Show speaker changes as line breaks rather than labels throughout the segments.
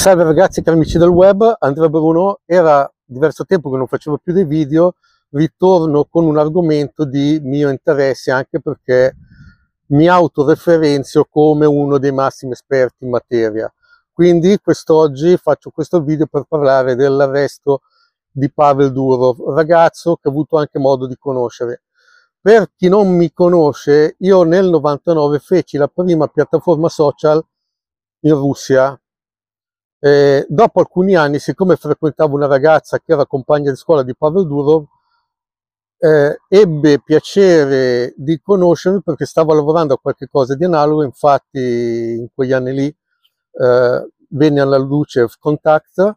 Salve ragazzi cari amici del web, Andrea Bruno, era diverso tempo che non facevo più dei video, ritorno con un argomento di mio interesse anche perché mi autoreferenzio come uno dei massimi esperti in materia. Quindi quest'oggi faccio questo video per parlare dell'arresto di Pavel Durov, ragazzo che ho avuto anche modo di conoscere. Per chi non mi conosce, io nel 99 feci la prima piattaforma social in Russia e dopo alcuni anni, siccome frequentavo una ragazza che era compagna di scuola di Pavel Durov, eh, ebbe piacere di conoscermi perché stavo lavorando a qualche cosa di analogo, infatti in quegli anni lì eh, venne alla luce Contact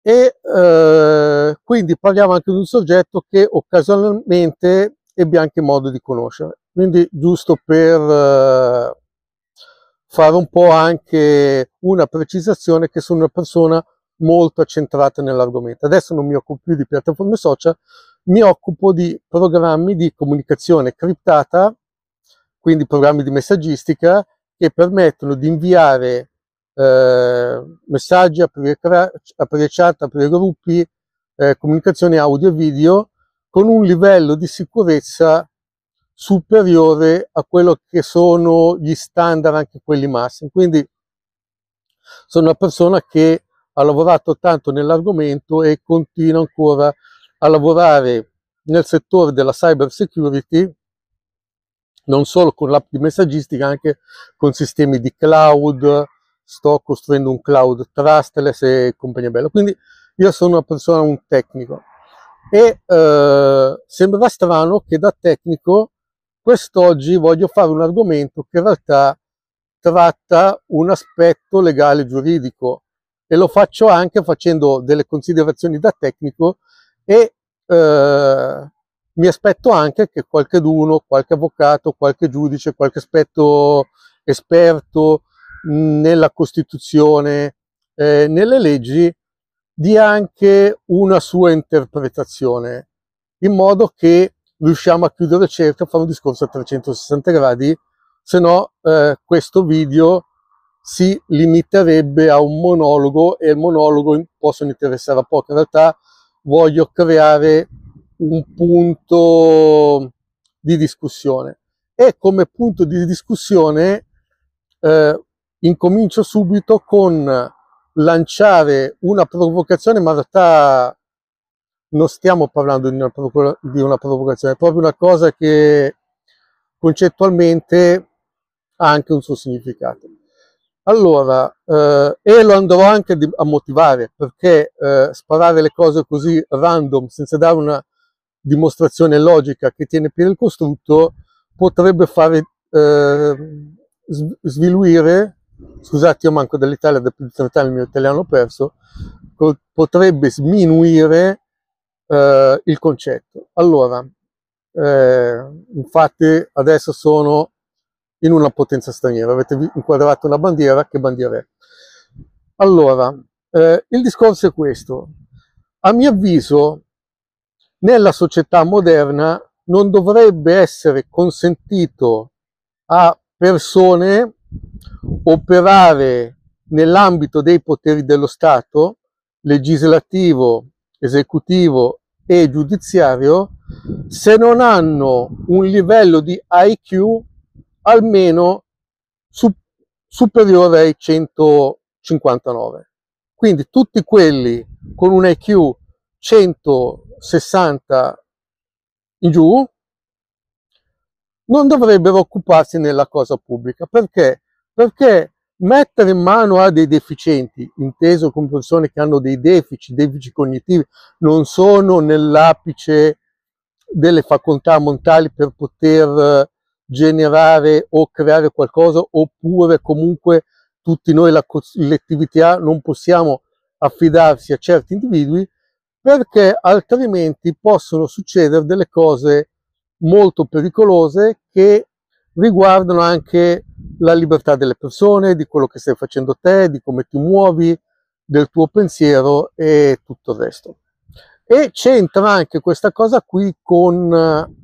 e eh, quindi parliamo anche di un soggetto che occasionalmente ebbe anche modo di conoscere. Quindi giusto per eh, fare un po' anche una precisazione che sono una persona molto accentrata nell'argomento. Adesso non mi occupo più di piattaforme social, mi occupo di programmi di comunicazione criptata, quindi programmi di messaggistica che permettono di inviare eh, messaggi, aprire, aprire chat, aprire gruppi, eh, comunicazione audio e video con un livello di sicurezza superiore a quello che sono gli standard, anche quelli massimi. Quindi sono una persona che ha lavorato tanto nell'argomento e continua ancora a lavorare nel settore della cyber security, non solo con l'app di messaggistica, anche con sistemi di cloud, sto costruendo un cloud trustless e compagnia bella. Quindi io sono una persona, un tecnico. E eh, sembra strano che da tecnico Quest'oggi voglio fare un argomento che in realtà tratta un aspetto legale giuridico e lo faccio anche facendo delle considerazioni da tecnico e eh, mi aspetto anche che qualcheduno, qualche avvocato, qualche giudice, qualche aspetto esperto nella Costituzione, eh, nelle leggi, dia anche una sua interpretazione, in modo che riusciamo a chiudere la cerca, a fare un discorso a 360 gradi, se no eh, questo video si limiterebbe a un monologo e il monologo possono interessare a poco. In realtà voglio creare un punto di discussione e come punto di discussione eh, incomincio subito con lanciare una provocazione, ma in realtà non stiamo parlando di una, di una provocazione, è proprio una cosa che concettualmente ha anche un suo significato. Allora, eh, e lo andrò anche a motivare, perché eh, sparare le cose così random, senza dare una dimostrazione logica che tiene piede il costrutto, potrebbe fare eh, sviluire, scusate io manco dell'Italia da più di 30 anni, il mio italiano perso, potrebbe sminuire eh, il concetto. Allora, eh, infatti adesso sono in una potenza straniera, avete inquadrato una bandiera, che bandiera è? Allora, eh, il discorso è questo. A mio avviso, nella società moderna non dovrebbe essere consentito a persone operare nell'ambito dei poteri dello Stato, legislativo, esecutivo e giudiziario se non hanno un livello di IQ almeno su, superiore ai 159. Quindi tutti quelli con un IQ 160 in giù non dovrebbero occuparsi nella cosa pubblica. Perché? Perché mettere in mano a dei deficienti, inteso con persone che hanno dei deficit, deficit cognitivi, non sono nell'apice delle facoltà mentali per poter eh, generare o creare qualcosa, oppure comunque tutti noi la collettività non possiamo affidarsi a certi individui perché altrimenti possono succedere delle cose molto pericolose che riguardano anche la libertà delle persone, di quello che stai facendo te, di come ti muovi, del tuo pensiero e tutto il resto. E c'entra anche questa cosa qui con eh,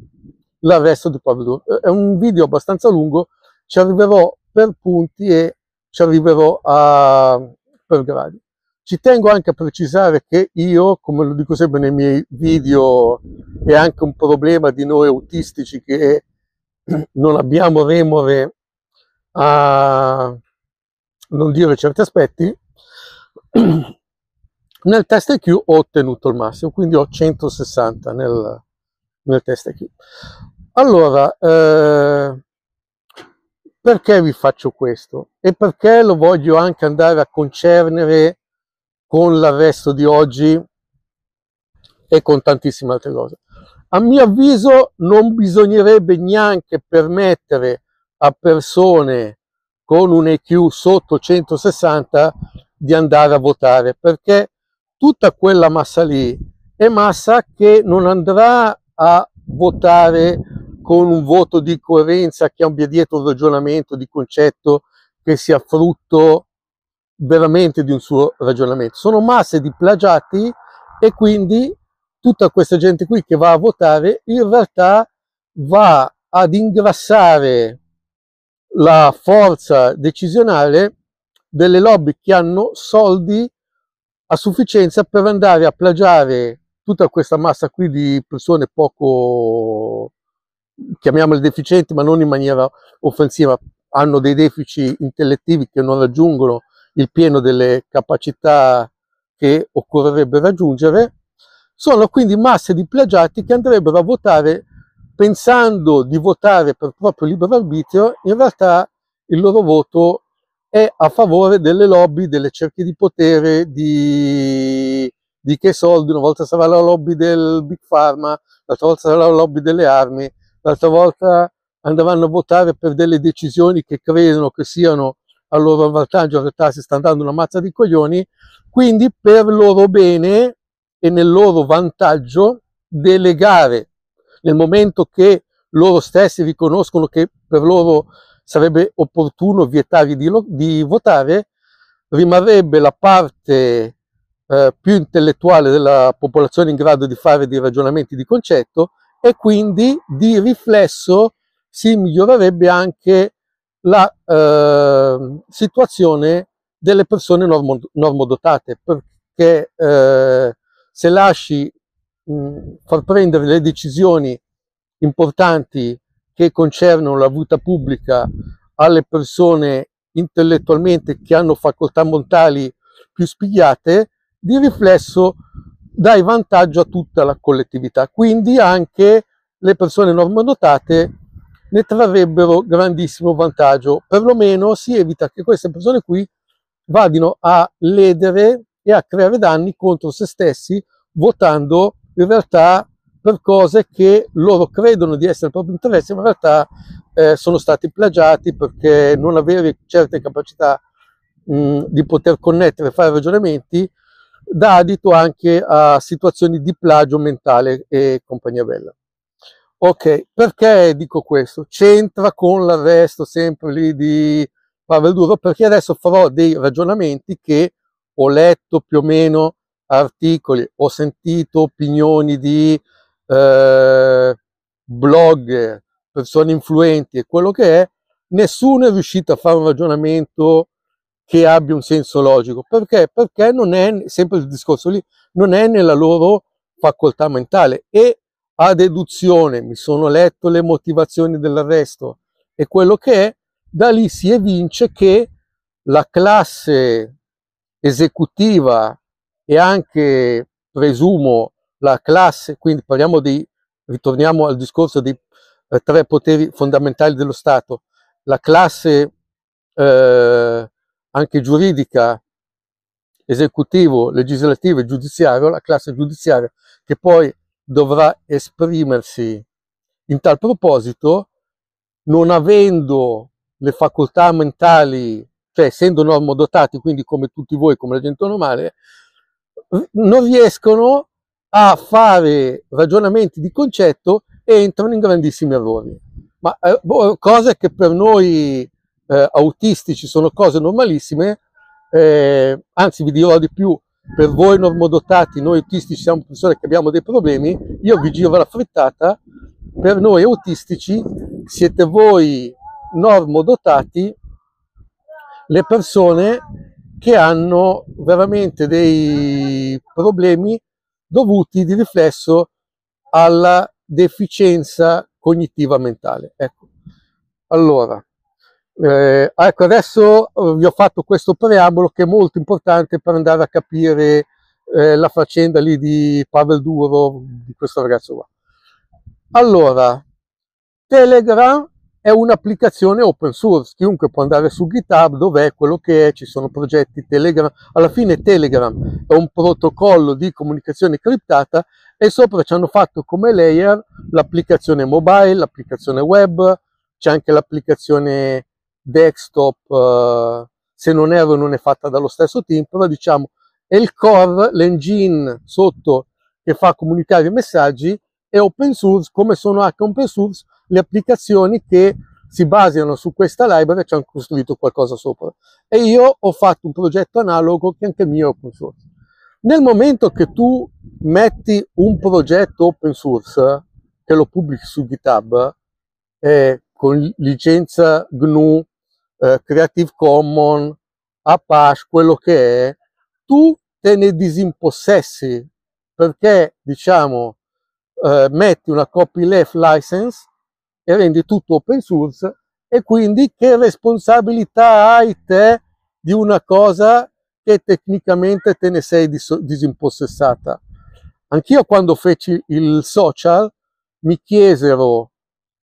l'arresto di Pablo. È un video abbastanza lungo, ci arriverò per punti e ci arriverò a, per gradi. Ci tengo anche a precisare che io, come lo dico sempre nei miei video, è anche un problema di noi autistici che non abbiamo remore a non dire certi aspetti, nel test EQ ho ottenuto il massimo, quindi ho 160 nel, nel test EQ. Allora, eh, perché vi faccio questo? E perché lo voglio anche andare a concernere con l'arresto di oggi e con tantissime altre cose? A mio avviso non bisognerebbe neanche permettere a persone con un EQ sotto 160 di andare a votare perché tutta quella massa lì è massa che non andrà a votare con un voto di coerenza che abbia dietro un ragionamento di concetto che sia frutto veramente di un suo ragionamento. Sono masse di plagiati e quindi tutta questa gente qui che va a votare in realtà va ad ingrassare la forza decisionale delle lobby che hanno soldi a sufficienza per andare a plagiare tutta questa massa qui di persone poco chiamiamole deficienti ma non in maniera offensiva hanno dei deficit intellettivi che non raggiungono il pieno delle capacità che occorrerebbe raggiungere sono quindi masse di plagiati che andrebbero a votare pensando di votare per proprio libero arbitrio, in realtà il loro voto è a favore delle lobby, delle cerchie di potere, di, di che soldi, una volta sarà la lobby del Big Pharma, l'altra volta sarà la lobby delle armi, l'altra volta andavano a votare per delle decisioni che credono che siano a loro vantaggio, in realtà si sta andando una mazza di coglioni, quindi per loro bene e nel loro vantaggio delegare nel momento che loro stessi riconoscono che per loro sarebbe opportuno vietare di, di votare, rimarrebbe la parte eh, più intellettuale della popolazione in grado di fare dei ragionamenti di concetto e quindi di riflesso si migliorerebbe anche la eh, situazione delle persone normodotate, perché eh, se lasci mh, far prendere le decisioni importanti che concernono la vita pubblica alle persone intellettualmente che hanno facoltà mentali più spigliate, di riflesso dai vantaggio a tutta la collettività. Quindi anche le persone normodotate ne trarrebbero grandissimo vantaggio. Perlomeno si evita che queste persone qui vadino a ledere e a creare danni contro se stessi votando in realtà per cose che loro credono di essere il proprio interesse, ma in realtà eh, sono stati plagiati perché non avere certe capacità mh, di poter connettere e fare ragionamenti dà adito anche a situazioni di plagio mentale e compagnia bella. Ok, perché dico questo? C'entra con l'arresto sempre lì di Pavel Duro perché adesso farò dei ragionamenti che ho letto più o meno articoli, ho sentito opinioni di eh, blogger, persone influenti e quello che è, nessuno è riuscito a fare un ragionamento che abbia un senso logico. Perché? Perché non è, sempre il discorso lì, non è nella loro facoltà mentale e a deduzione mi sono letto le motivazioni dell'arresto e quello che è, da lì si evince che la classe esecutiva e anche, presumo, la classe, quindi parliamo di, ritorniamo al discorso di eh, tre poteri fondamentali dello Stato, la classe eh, anche giuridica, esecutivo, legislativo e giudiziario, la classe giudiziaria che poi dovrà esprimersi. In tal proposito, non avendo le facoltà mentali cioè essendo normodotati, quindi come tutti voi, come la gente normale, non riescono a fare ragionamenti di concetto e entrano in grandissimi errori. Ma eh, boh, cose che per noi eh, autistici sono cose normalissime, eh, anzi vi dirò di più, per voi normodotati, noi autistici siamo persone che abbiamo dei problemi, io vi giro la frittata, per noi autistici siete voi normodotati le persone che hanno veramente dei problemi dovuti di riflesso alla deficienza cognitiva mentale. Ecco. Allora, eh, ecco, adesso vi ho fatto questo preambolo che è molto importante per andare a capire eh, la faccenda lì di Pavel Duro, di questo ragazzo qua. Allora, Telegram è un'applicazione open source, chiunque può andare su GitHub, dov'è, quello che è, ci sono progetti Telegram, alla fine Telegram è un protocollo di comunicazione criptata e sopra ci hanno fatto come layer l'applicazione mobile, l'applicazione web, c'è anche l'applicazione desktop, eh, se non erro non è fatta dallo stesso team, però diciamo è il core, l'engine sotto che fa comunicare i messaggi è open source, come sono anche open source le applicazioni che si basano su questa library ci hanno costruito qualcosa sopra. E io ho fatto un progetto analogo che anche il mio è open source. Nel momento che tu metti un progetto open source, che lo pubblichi su GitHub, eh, con licenza GNU, eh, Creative Commons, Apache, quello che è, tu te ne disimpossessi perché, diciamo, eh, metti una copyleft license e rendi tutto open source e quindi che responsabilità hai te di una cosa che tecnicamente te ne sei dis disimpossessata? Anch'io quando feci il social mi chiesero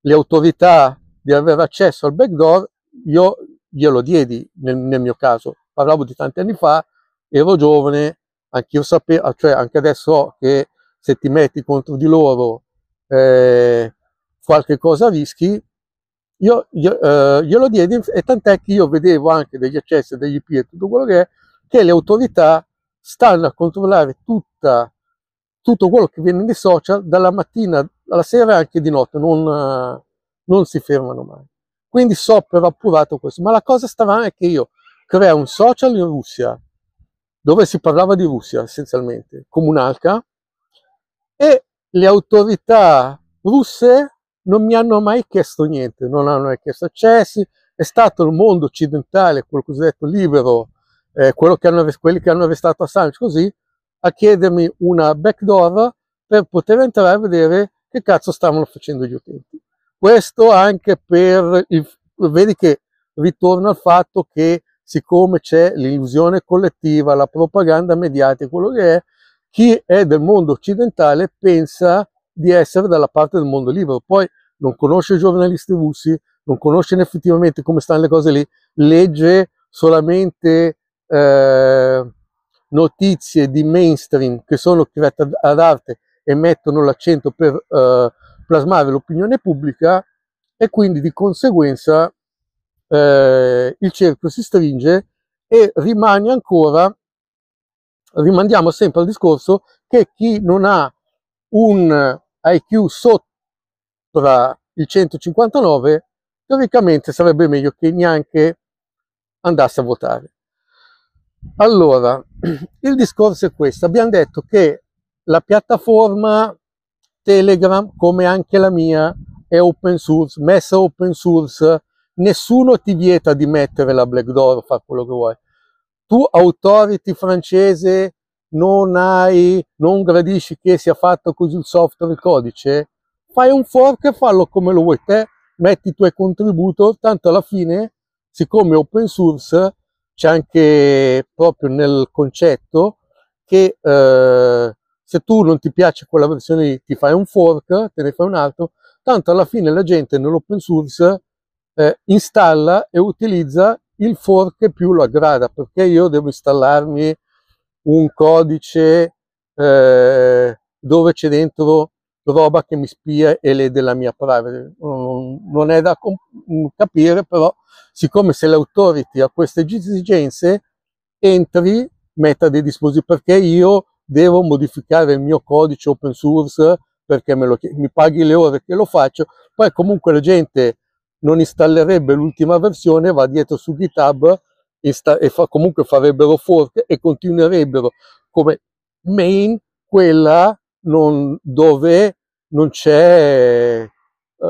le autorità di avere accesso al backdoor, io glielo diedi nel, nel mio caso, parlavo di tanti anni fa, ero giovane, anch'io sapevo, cioè anche adesso so che se ti metti contro di loro eh, qualche cosa a Vischi, io, io eh, glielo diedi e tant'è che io vedevo anche degli accessi, degli IP e tutto quello che è, che le autorità stanno a controllare tutta, tutto quello che viene di social dalla mattina alla sera e anche di notte, non, non si fermano mai. Quindi so per appurato questo, ma la cosa strana è che io creo un social in Russia, dove si parlava di Russia essenzialmente, come comunalca, e le autorità russe non mi hanno mai chiesto niente, non hanno mai chiesto accessi, cioè, è stato il mondo occidentale, quello cosiddetto libero, eh, che hanno, quelli che hanno arrestato Assange così, a chiedermi una backdoor per poter entrare a vedere che cazzo stavano facendo gli utenti. Questo anche per, il, vedi che ritorno al fatto che siccome c'è l'illusione collettiva, la propaganda mediatica, quello che è, chi è del mondo occidentale pensa di essere dalla parte del mondo libero. Poi non conosce i giornalisti russi, non conosce effettivamente come stanno le cose lì, legge solamente eh, notizie di mainstream che sono create ad arte e mettono l'accento per eh, plasmare l'opinione pubblica e quindi di conseguenza eh, il cerchio si stringe e rimane ancora, rimandiamo sempre al discorso che chi non ha un IQ sotto sopra il 159, teoricamente sarebbe meglio che neanche andasse a votare. Allora, il discorso è questo. Abbiamo detto che la piattaforma Telegram, come anche la mia, è open source, messa open source, nessuno ti vieta di mettere la Black Door o fare quello che vuoi. Tu, authority francese, non hai, non gradisci che sia fatto così il software, il codice? fai un fork e fallo come lo vuoi te, metti i tuoi contributo, tanto alla fine, siccome open source, c'è anche proprio nel concetto che eh, se tu non ti piace quella versione lì, ti fai un fork, te ne fai un altro, tanto alla fine la gente nell'open source eh, installa e utilizza il fork che più lo aggrada, perché io devo installarmi un codice eh, dove c'è dentro roba che mi spia e lede la mia privacy. Non è da mm, capire, però, siccome se l'autority ha queste esigenze, entri, metta dei dispositivi, perché io devo modificare il mio codice open source perché me lo mi paghi le ore che lo faccio, poi comunque la gente non installerebbe l'ultima versione, va dietro su GitHub e fa, comunque farebbero fork e continuerebbero come main quella non, dove non c'è eh,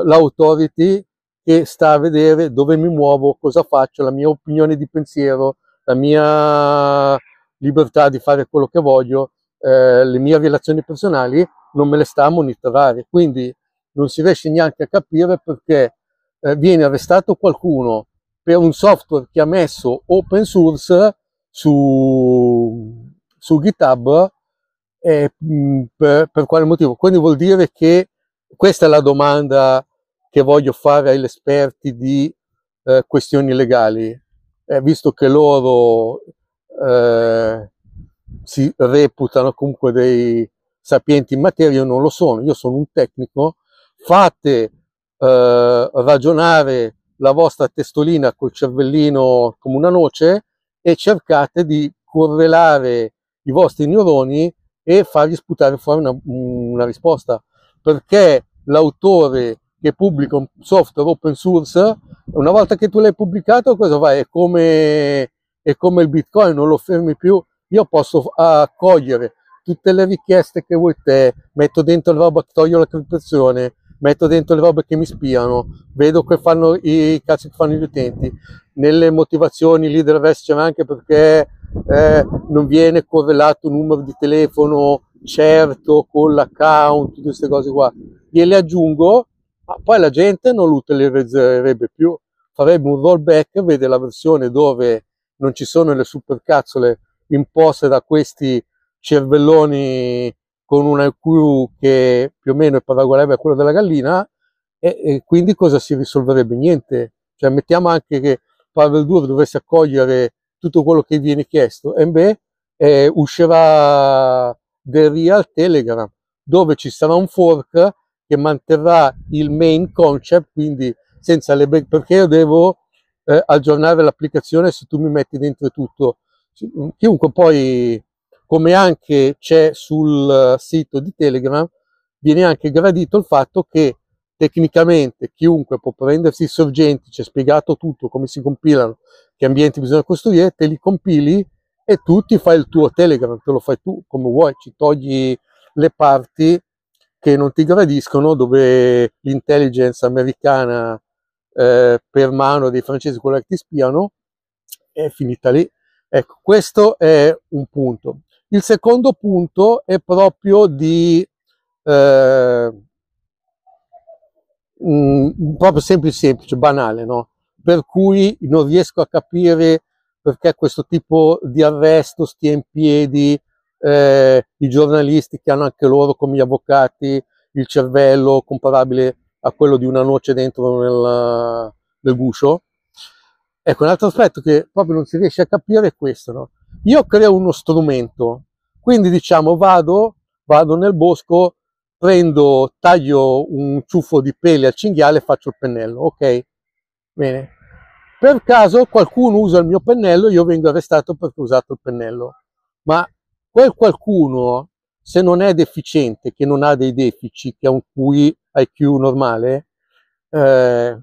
l'autority che sta a vedere dove mi muovo, cosa faccio, la mia opinione di pensiero, la mia libertà di fare quello che voglio, eh, le mie relazioni personali, non me le sta a monitorare. Quindi non si riesce neanche a capire perché eh, viene arrestato qualcuno per un software che ha messo open source su, su GitHub eh, per, per quale motivo? Quindi vuol dire che questa è la domanda che voglio fare agli esperti di eh, questioni legali, eh, visto che loro eh, si reputano comunque dei sapienti in materia, io non lo sono, io sono un tecnico, fate eh, ragionare la vostra testolina col cervellino come una noce e cercate di correlare i vostri neuroni e fargli sputare fuori una, una risposta perché l'autore che pubblica un software open source una volta che tu l'hai pubblicato cosa fai? È come, è come il bitcoin, non lo fermi più io posso accogliere tutte le richieste che vuoi te, metto dentro il roba, toglio la criptazione, metto dentro le robe che mi spiano, vedo che fanno i cazzi che fanno gli utenti. Nelle motivazioni lì del REST c'era anche perché eh, non viene correlato un numero di telefono certo con l'account, tutte queste cose qua. Gliele aggiungo, ma poi la gente non lo utilizzerebbe più. Farebbe un rollback, vede la versione dove non ci sono le supercazzole imposte da questi cervelloni con un IQ che più o meno è paragonabile a quello della gallina e, e, quindi cosa si risolverebbe? Niente. Cioè mettiamo anche che Pavel 2 dovesse accogliere tutto quello che viene chiesto. MBE eh, uscirà del Real Telegram dove ci sarà un fork che manterrà il main concept, quindi senza le break, perché io devo eh, aggiornare l'applicazione se tu mi metti dentro tutto. Mm, chiunque poi, come anche c'è sul eh, sito di Telegram, viene anche gradito il fatto che tecnicamente chiunque può prendersi i sorgenti, c'è spiegato tutto, come si compilano, che ambienti bisogna costruire, te li compili e tu ti fai il tuo Telegram, te lo fai tu come vuoi, ci togli le parti che non ti gradiscono, dove l'intelligence americana eh, per mano dei francesi, quella che ti spiano, è finita lì. Ecco, questo è un punto. Il secondo punto è proprio di eh, mh, mm, proprio semplice, semplice, banale, no? per cui non riesco a capire perché questo tipo di arresto stia in piedi, eh, i giornalisti che hanno anche loro come gli avvocati il cervello comparabile a quello di una noce dentro nel, nel guscio. Ecco, un altro aspetto che proprio non si riesce a capire è questo. No? Io creo uno strumento, quindi diciamo vado, vado nel bosco, prendo, taglio un ciuffo di peli al cinghiale e faccio il pennello, ok? Bene, per caso qualcuno usa il mio pennello, io vengo arrestato perché ho usato il pennello. Ma quel qualcuno, se non è deficiente, che non ha dei deficit, che ha un QI, IQ normale, eh,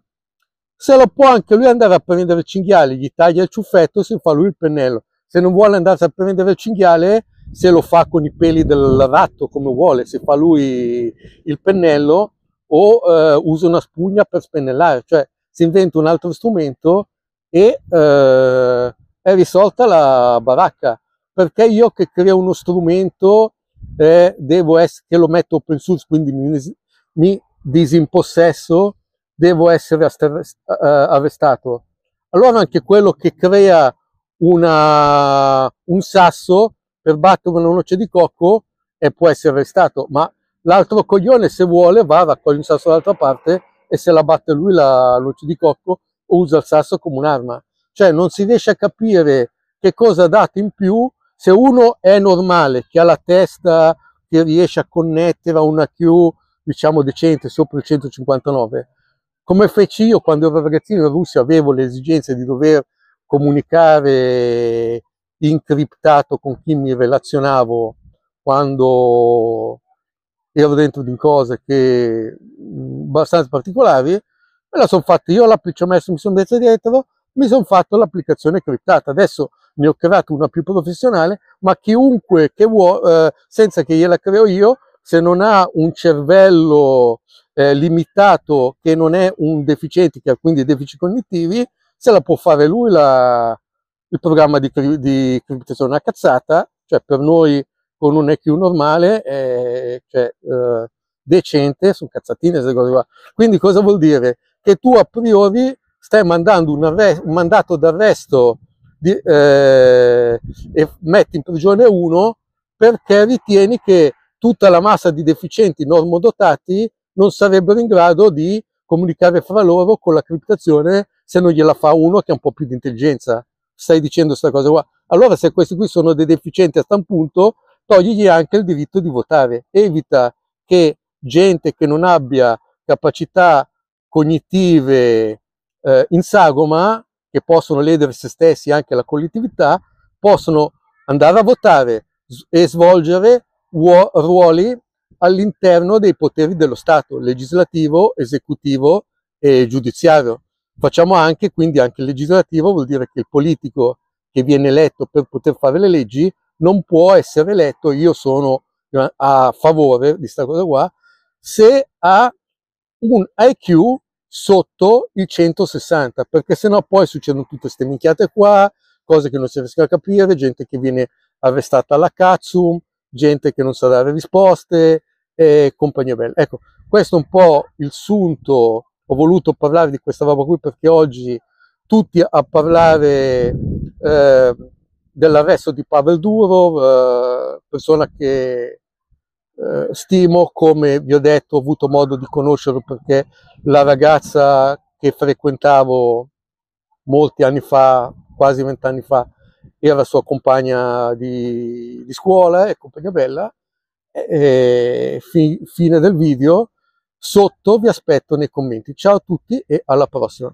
se lo può anche lui andare a prendere il cinghiale, gli taglia il ciuffetto, si fa lui il pennello. Se non vuole andarsi a prendere il cinghiale, se lo fa con i peli del ratto come vuole, se fa lui il pennello o eh, usa una spugna per spennellare, cioè si inventa un altro strumento e eh, è risolta la baracca. Perché io che creo uno strumento eh, devo essere, che lo metto open source, quindi mi, mi disimpossesso, devo essere eh, arrestato. Allora anche quello che crea una, un sasso per battere una noce di cocco e eh, può essere arrestato, ma l'altro coglione se vuole va, raccoglie un sasso dall'altra parte e se la batte lui la luce di cocco o usa il sasso come un'arma. Cioè non si riesce a capire che cosa ha dato in più se uno è normale, che ha la testa che riesce a connettere a una Q diciamo decente sopra il 159. Come feci io quando ero ragazzino in Russia avevo l'esigenza di dover comunicare incriptato con chi mi relazionavo quando ero dentro di cose che abbastanza particolari, me la sono fatta io, ci ho messo, mi sono messo dietro, mi sono fatto l'applicazione criptata. Adesso ne ho creato una più professionale, ma chiunque che vuole, eh, senza che gliela creo io, se non ha un cervello eh, limitato che non è un deficiente, che ha quindi deficit cognitivi, se la può fare lui la, il programma di, di criptazione una cazzata, cioè per noi con un EQ normale, eh, cioè, eh, decente, sono cazzatine queste cose qua. Quindi cosa vuol dire? Che tu a priori stai mandando un, arresto, un mandato d'arresto eh, e metti in prigione uno perché ritieni che tutta la massa di deficienti normodotati non sarebbero in grado di comunicare fra loro con la criptazione se non gliela fa uno che ha un po' più di intelligenza. Stai dicendo questa cosa qua. Allora se questi qui sono dei deficienti a stan punto, togli anche il diritto di votare. Evita che gente che non abbia capacità cognitive eh, in sagoma, che possono ledere se stessi e anche la collettività, possono andare a votare e svolgere ruoli all'interno dei poteri dello Stato, legislativo, esecutivo e giudiziario. Facciamo anche, quindi anche il legislativo vuol dire che il politico che viene eletto per poter fare le leggi non può essere eletto, io sono eh, a favore di questa cosa qua, se ha un IQ sotto i 160, perché sennò poi succedono tutte queste minchiate qua, cose che non si riescono a capire, gente che viene arrestata alla Katsum, gente che non sa dare risposte e compagnia bella. Ecco, questo è un po' il sunto, ho voluto parlare di questa roba qui perché oggi tutti a parlare... Eh, dell'arresto di Pavel Durov, eh, persona che eh, stimo, come vi ho detto, ho avuto modo di conoscerlo perché la ragazza che frequentavo molti anni fa, quasi vent'anni fa, era sua compagna di, di scuola e eh, compagna bella. E fi, fine del video. Sotto vi aspetto nei commenti. Ciao a tutti e alla prossima.